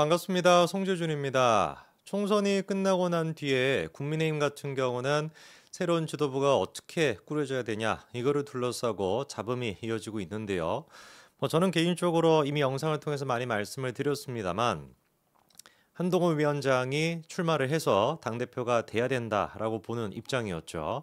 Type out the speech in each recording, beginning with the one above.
반갑습니다. 송재준입니다. 총선이 끝나고 난 뒤에 국민의힘 같은 경우는 새로운 지도부가 어떻게 꾸려져야 되냐 이거를 둘러싸고 잡음이 이어지고 있는데요. 뭐 저는 개인적으로 이미 영상을 통해서 많이 말씀을 드렸습니다만 한동훈 위원장이 출마를 해서 당 대표가 돼야 된다라고 보는 입장이었죠.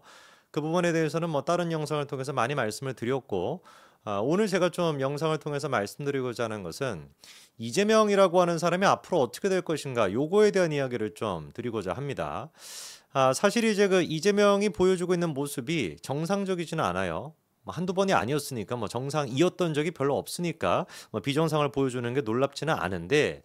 그 부분에 대해서는 뭐 다른 영상을 통해서 많이 말씀을 드렸고 아, 오늘 제가 좀 영상을 통해서 말씀드리고자 하는 것은 이재명이라고 하는 사람이 앞으로 어떻게 될 것인가 요거에 대한 이야기를 좀 드리고자 합니다. 아, 사실 이제 그 이재명이 보여주고 있는 모습이 정상적이지는 않아요. 뭐 한두 번이 아니었으니까 뭐 정상이었던 적이 별로 없으니까 뭐 비정상을 보여주는 게 놀랍지는 않은데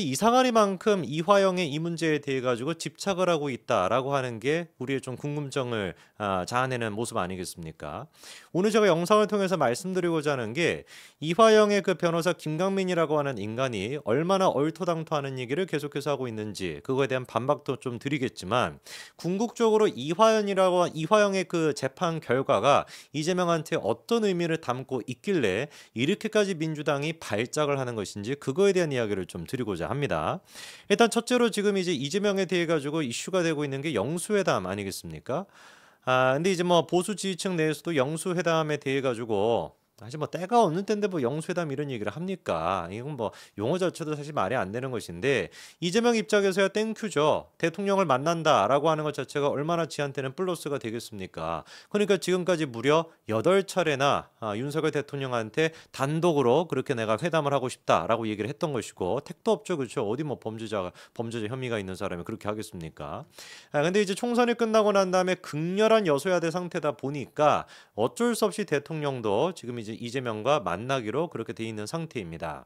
이상하리만큼 이화영의 이 문제에 대해 가지고 집착을 하고 있다라고 하는 게 우리의 좀 궁금증을 아, 자아내는 모습 아니겠습니까? 오늘 제가 영상을 통해서 말씀드리고자 하는 게 이화영의 그 변호사 김강민이라고 하는 인간이 얼마나 얼토당토하는 얘기를 계속해서 하고 있는지 그거에 대한 반박도 좀 드리겠지만 궁극적으로 이화영이라고 이화영의 그 재판 결과가 이재명한테 어떤 의미를 담고 있길래 이렇게까지 민주당이 발작을 하는 것인지 그거에 대한 이야기를 좀 드리고자. 합니다. 보고자 합니다. 일단 첫째로 지금 이제 이재명에 대해 가지고 이슈가 되고 있는 게 영수회담 아니겠습니까? 아, 근데 이제 뭐 보수 지지층 내에서도 영수회담에 대해 가지고 사실 뭐 때가 없는 때데뭐 영수회담 이런 얘기를 합니까? 이건 뭐 용어 자체도 사실 말이 안 되는 것인데 이재명 입장에서야 땡큐죠. 대통령을 만난다라고 하는 것 자체가 얼마나 지한테는 플러스가 되겠습니까? 그러니까 지금까지 무려 여덟 차례나 아, 윤석열 대통령한테 단독으로 그렇게 내가 회담을 하고 싶다라고 얘기를 했던 것이고 택도 없죠. 그렇죠. 어디 뭐 범죄자 범죄자 혐의가 있는 사람이 그렇게 하겠습니까? 아, 근데 이제 총선이 끝나고 난 다음에 극렬한 여소야대 상태다 보니까 어쩔 수 없이 대통령도 지금 이제 이재명과 만나기로 그렇게 돼 있는 상태입니다.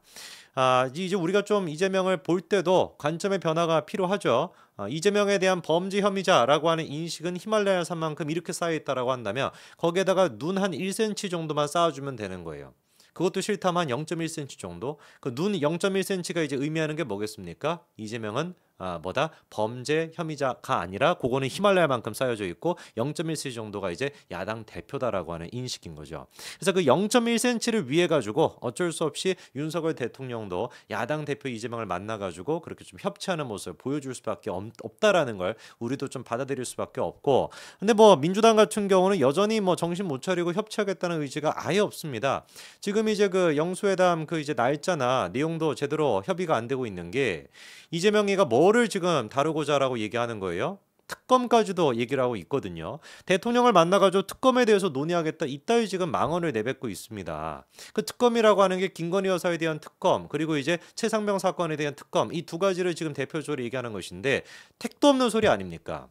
아, 이제 우리가 좀 이재명을 볼 때도 관점의 변화가 필요하죠. 아, 이재명에 대한 범죄 혐의자라고 하는 인식은 히말라야 산만큼 이렇게 쌓여 있다라고 한다면 거기에다가 눈 한 1cm 정도만 쌓아주면 되는 거예요. 그것도 싫다면 0.1cm 정도. 그 눈 0.1cm가 이제 의미하는 게 뭐겠습니까? 이재명은 아, 뭐다 범죄 혐의자가 아니라 그거는 히말라야만큼 쌓여져 있고 0.1cm 정도가 이제 야당 대표다라고 하는 인식인 거죠. 그래서 그 0.1cm를 위해 가지고 어쩔 수 없이 윤석열 대통령도 야당 대표 이재명을 만나 가지고 그렇게 좀 협치하는 모습을 보여줄 수밖에 없다라는 걸 우리도 좀 받아들일 수밖에 없고 근데 뭐 민주당 같은 경우는 여전히 뭐 정신 못 차리고 협치하겠다는 의지가 아예 없습니다. 지금 이제 그 영수회담 그 이제 날짜나 내용도 제대로 협의가 안 되고 있는 게 이재명이가 뭐 뭐를 지금 다루고자라고 얘기하는 거예요? 특검까지도 얘기를 하고 있거든요. 대통령을 만나가지고 특검에 대해서 논의하겠다 이따위 지금 망언을 내뱉고 있습니다. 그 특검이라고 하는 게 김건희 여사에 대한 특검 그리고 이제 최상병 사건에 대한 특검 이 두 가지를 지금 대표적으로 얘기하는 것인데 택도 없는 소리 아닙니까?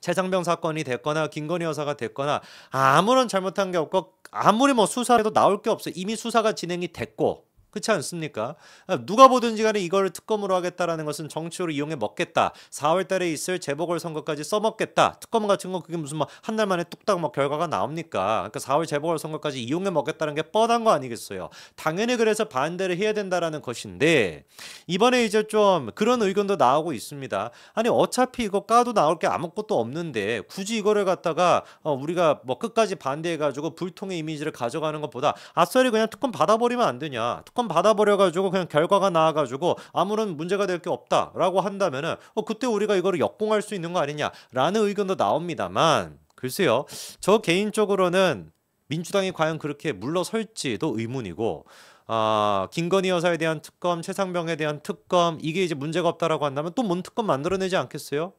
최상병 사건이 됐거나 김건희 여사가 됐거나 아무런 잘못한 게 없고 아무리 뭐 수사해도 나올 게 없어요. 이미 수사가 진행이 됐고 그렇지 않습니까? 아, 누가 보든지 간에 이걸 특검으로 하겠다라는 것은 정치로 이용해 먹겠다. 4월 달에 있을 재보궐선거까지 써먹겠다. 특검 같은 거 그게 무슨 한 달 만에 뚝딱 막 결과가 나옵니까? 그러니까 4월 재보궐선거까지 이용해 먹겠다는 게 뻔한 거 아니겠어요? 당연히 그래서 반대를 해야 된다라는 것인데 이번에 이제 좀 그런 의견도 나오고 있습니다. 아니 어차피 이거 까도 나올 게 아무것도 없는데 굳이 이거를 갖다가 어, 우리가 뭐 끝까지 반대해가지고 불통의 이미지를 가져가는 것보다 아싸리 그냥 특검 받아버리면 안 되냐? 특검 받아버려가지고 그냥 결과가 나와가지고 아무런 문제가 될 게 없다라고 한다면은 어, 그때 우리가 이거를 역공할 수 있는 거 아니냐라는 의견도 나옵니다만 글쎄요 저 개인적으로는 민주당이 과연 그렇게 물러설지도 의문이고 아, 김건희 여사에 대한 특검, 최상병에 대한 특검 이게 이제 문제가 없다라고 한다면 또 뭔 특검 만들어내지 않겠어요?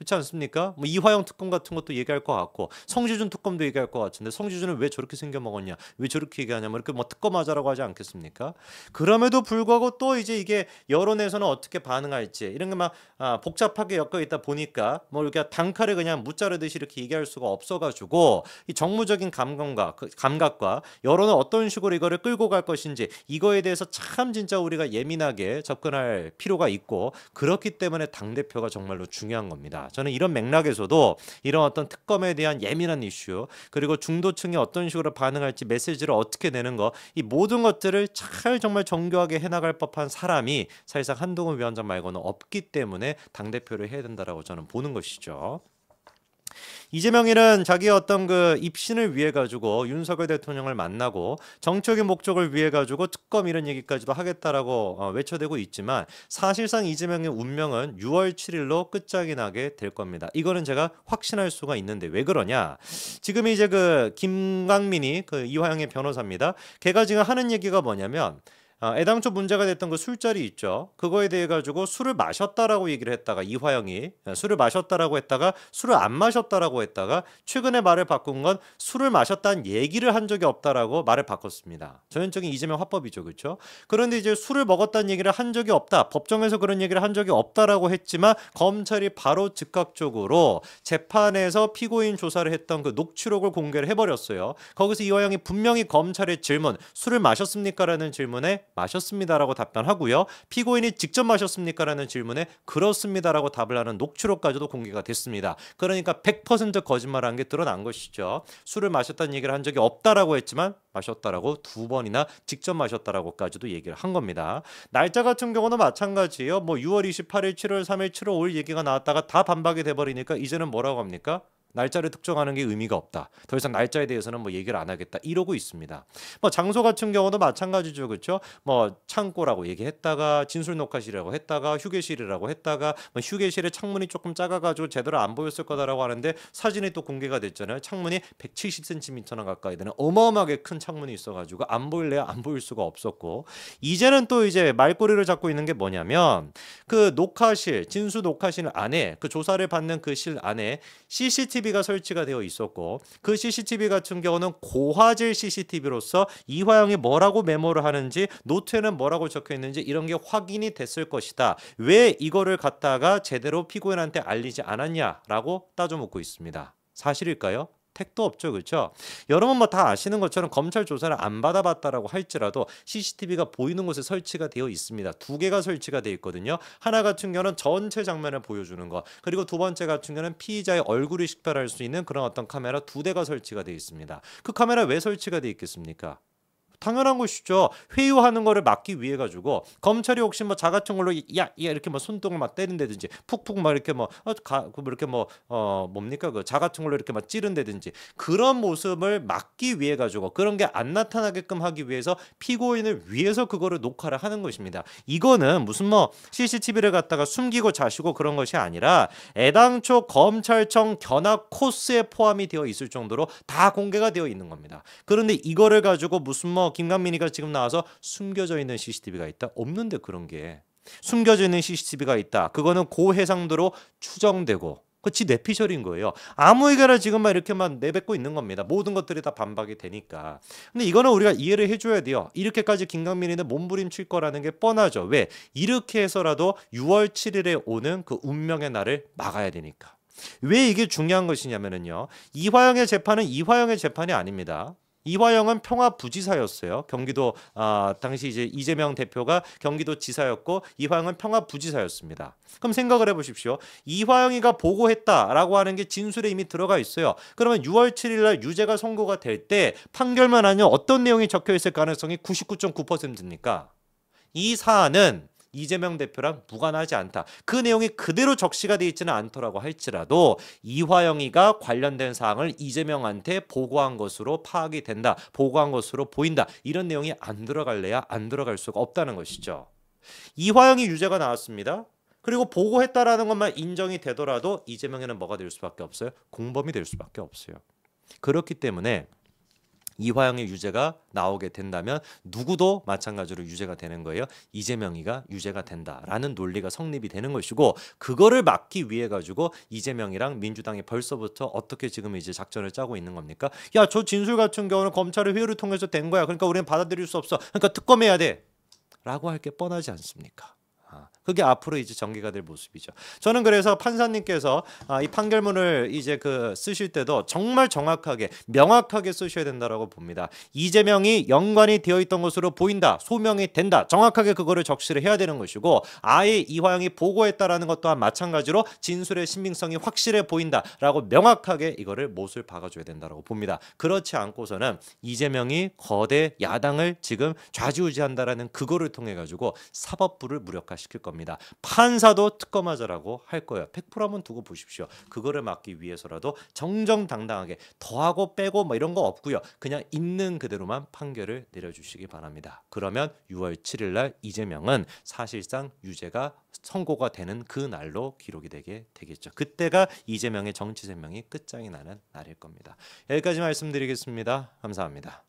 그렇지 않습니까? 뭐 이화영 특검 같은 것도 얘기할 것 같고 성지준 특검도 얘기할 것 같은데 성지준은왜 저렇게 생겨 먹었냐, 왜 저렇게 얘기하냐, 뭐 이렇게 뭐 특검하자라고 하지 않겠습니까? 그럼에도 불구하고 또 이제 이게 여론에서는 어떻게 반응할지 이런 게막 아, 복잡하게 엮여 있다 보니까 뭐 이렇게 단칼에 그냥 무자르듯이 이렇게 얘기할 수가 없어가지고 이 정무적인 감각과 그 감각과 여론은 어떤 식으로 이거를 끌고 갈 것인지 이거에 대해서 참 진짜 우리가 예민하게 접근할 필요가 있고 그렇기 때문에 당 대표가 정말로 중요한 겁니다. 저는 이런 맥락에서도 이런 어떤 특검에 대한 예민한 이슈 그리고 중도층이 어떤 식으로 반응할지 메시지를 어떻게 내는 거 이 모든 것들을 잘 정말 정교하게 해나갈 법한 사람이 사실상 한동훈 위원장 말고는 없기 때문에 당 대표를 해야 된다라고 저는 보는 것이죠. 이재명이는 자기의 어떤 그 입신을 위해 가지고 윤석열 대통령을 만나고 정치적인 목적을 위해 가지고 특검 이런 얘기까지도 하겠다라고 어, 외쳐대고 있지만 사실상 이재명의 운명은 6월 7일로 끝장이 나게 될 겁니다. 이거는 제가 확신할 수가 있는데 왜 그러냐? 지금 이제 그 김광민이 그 이화영의 변호사입니다. 걔가 지금 하는 얘기가 뭐냐면 어, 애당초 문제가 됐던 그 술자리 있죠. 그거에 대해 가지고 술을 마셨다라고 얘기를 했다가 이화영이 어, 술을 마셨다라고 했다가 술을 안 마셨다라고 했다가 최근에 말을 바꾼 건 술을 마셨다는 얘기를 한 적이 없다라고 말을 바꿨습니다. 전형적인 이재명 화법이죠, 그렇죠? 그런데 이제 술을 먹었다는 얘기를 한 적이 없다. 법정에서 그런 얘기를 한 적이 없다라고 했지만 검찰이 바로 즉각적으로 재판에서 피고인 조사를 했던 그 녹취록을 공개를 해버렸어요. 거기서 이화영이 분명히 검찰의 질문, 술을 마셨습니까라는 질문에 마셨습니다라고 답변하고요. 피고인이 직접 마셨습니까라는 질문에 그렇습니다라고 답을 하는 녹취록까지도 공개가 됐습니다. 그러니까 100% 거짓말한 게 드러난 것이죠. 술을 마셨다는 얘기를 한 적이 없다라고 했지만 마셨다라고 두 번이나 직접 마셨다라고까지도 얘기를 한 겁니다. 날짜 같은 경우는 마찬가지예요. 뭐 6월 28일, 7월 3일, 7월 5일 얘기가 나왔다가 다 반박이 돼버리니까 이제는 뭐라고 합니까? 날짜를 특정하는 게 의미가 없다. 더 이상 날짜에 대해서는 뭐 얘기를 안 하겠다. 이러고 있습니다. 뭐 장소 같은 경우도 마찬가지죠. 그렇죠? 뭐 창고라고 얘기했다가 진술 녹화실이라고 했다가 휴게실이라고 했다가 뭐 휴게실의 창문이 조금 작아 가지고 제대로 안 보였을 거다라고 하는데 사진이 또 공개가 됐잖아요. 창문이 170cm나 가까이 되는 어마어마하게 큰 창문이 있어 가지고 안 보일래야 안 보일 수가 없었고 이제는 또 이제 말꼬리를 잡고 있는 게 뭐냐면 그 녹화실, 진술 녹화실 안에 그 조사를 받는 그 실 안에 CCTV CCTV가 설치가 되어 있었고 그 CCTV 같은 경우는 고화질 CCTV로서 이화영이 뭐라고 메모를 하는지 노트에는 뭐라고 적혀 있는지 이런 게 확인이 됐을 것이다. 왜 이거를 갖다가 제대로 피고인한테 알리지 않았냐라고 따져 묻고 있습니다. 사실일까요? 택도 없죠. 그렇죠? 여러분 뭐다 아시는 것처럼 검찰 조사를 안 받아봤다라고 할지라도 CCTV가 보이는 곳에 설치가 되어 있습니다. 두 개가 설치가 되어 있거든요. 하나 같은 경우는 전체 장면을 보여주는 것 그리고 두 번째 같은 경우는 피의자의 얼굴을 식별할 수 있는 그런 어떤 카메라 두 대가 설치가 되어 있습니다. 그 카메라 왜 설치가 되어 있겠습니까? 당연한 것이죠. 회유하는 거를 막기 위해 가지고 검찰이 혹시 뭐자가은 걸로 야, 야 이렇게 뭐 손등을 막 때린다든지 푹푹 막 이렇게 뭐 어, 가, 뭐 이렇게 뭐어 뭡니까 그자가은 걸로 이렇게 막 찌른다든지 그런 모습을 막기 위해 가지고 그런 게 안 나타나게끔 하기 위해서 피고인을 위해서 그거를 녹화를 하는 것입니다. 이거는 무슨 뭐 CCTV를 갖다가 숨기고 자시고 그런 것이 아니라 애당초 검찰청 견학 코스에 포함이 되어 있을 정도로 다 공개가 되어 있는 겁니다. 그런데 이거를 가지고 무슨 뭐 김강민이가 지금 나와서 숨겨져 있는 CCTV가 있다. 없는데 그런 게 숨겨져 있는 CCTV가 있다. 그거는 고해상도로 추정되고 그치 내 피셜인 거예요. 아무 의견을 지금만 이렇게만 내뱉고 있는 겁니다. 모든 것들이 다 반박이 되니까. 근데 이거는 우리가 이해를 해줘야 돼요. 이렇게까지 김강민이는 몸부림칠 거라는 게 뻔하죠. 왜? 이렇게 해서라도 6월 7일에 오는 그 운명의 날을 막아야 되니까. 왜 이게 중요한 것이냐면요. 이화영의 재판은 이화영의 재판이 아닙니다. 이화영은 평화부지사였어요. 경기도 아, 당시 이제 이재명 대표가 경기도 지사였고 이화영은 평화부지사였습니다. 그럼 생각을 해보십시오. 이화영이가 보고했다라고 하는 게 진술에 이미 들어가 있어요. 그러면 6월 7일날 유죄가 선고가 될 때 판결만 하면 어떤 내용이 적혀 있을 가능성이 99.9%입니까? 이 사안은 이재명 대표랑 무관하지 않다. 그 내용이 그대로 적시가 되어 있지는 않더라고 할지라도 이화영이가 관련된 사항을 이재명한테 보고한 것으로 파악이 된다. 보고한 것으로 보인다. 이런 내용이 안 들어갈래야 안 들어갈 수가 없다는 것이죠. 이화영이 유죄가 나왔습니다. 그리고 보고했다라는 것만 인정이 되더라도 이재명에는 뭐가 될 수밖에 없어요? 공범이 될 수밖에 없어요. 그렇기 때문에 이화영의 유죄가 나오게 된다면 누구도 마찬가지로 유죄가 되는 거예요. 이재명이가 유죄가 된다라는 논리가 성립이 되는 것이고 그거를 막기 위해 가지고 이재명이랑 민주당이 벌써부터 어떻게 지금 이제 작전을 짜고 있는 겁니까? 야 저 진술 같은 경우는 검찰의 회유를 통해서 된 거야. 그러니까 우리는 받아들일 수 없어. 그러니까 특검해야 돼. 라고 할 게 뻔하지 않습니까? 그게 앞으로 이제 전개가 될 모습이죠. 저는 그래서 판사님께서 아, 이 판결문을 이제 그 쓰실 때도 정말 정확하게 명확하게 쓰셔야 된다라고 봅니다. 이재명이 연관이 되어 있던 것으로 보인다. 소명이 된다. 정확하게 그거를 적시를 해야 되는 것이고 아예 이화영이 보고했다라는 것 또한 마찬가지로 진술의 신빙성이 확실해 보인다라고 명확하게 이거를 못을 박아줘야 된다라고 봅니다. 그렇지 않고서는 이재명이 거대 야당을 지금 좌지우지한다라는 그거를 통해 가지고 사법부를 무력화시킬 겁니다. 겁니다. 판사도 특검하자라고 할 거예요. 100% 한번 두고 보십시오. 그거를 막기 위해서라도 정정당당하게 더하고 빼고 뭐 이런 거 없고요. 그냥 있는 그대로만 판결을 내려주시기 바랍니다. 그러면 6월 7일 날 이재명은 사실상 유죄가 선고가 되는 그 날로 기록이 되게 되겠죠. 그때가 이재명의 정치 생명이 끝장이 나는 날일 겁니다. 여기까지 말씀드리겠습니다. 감사합니다.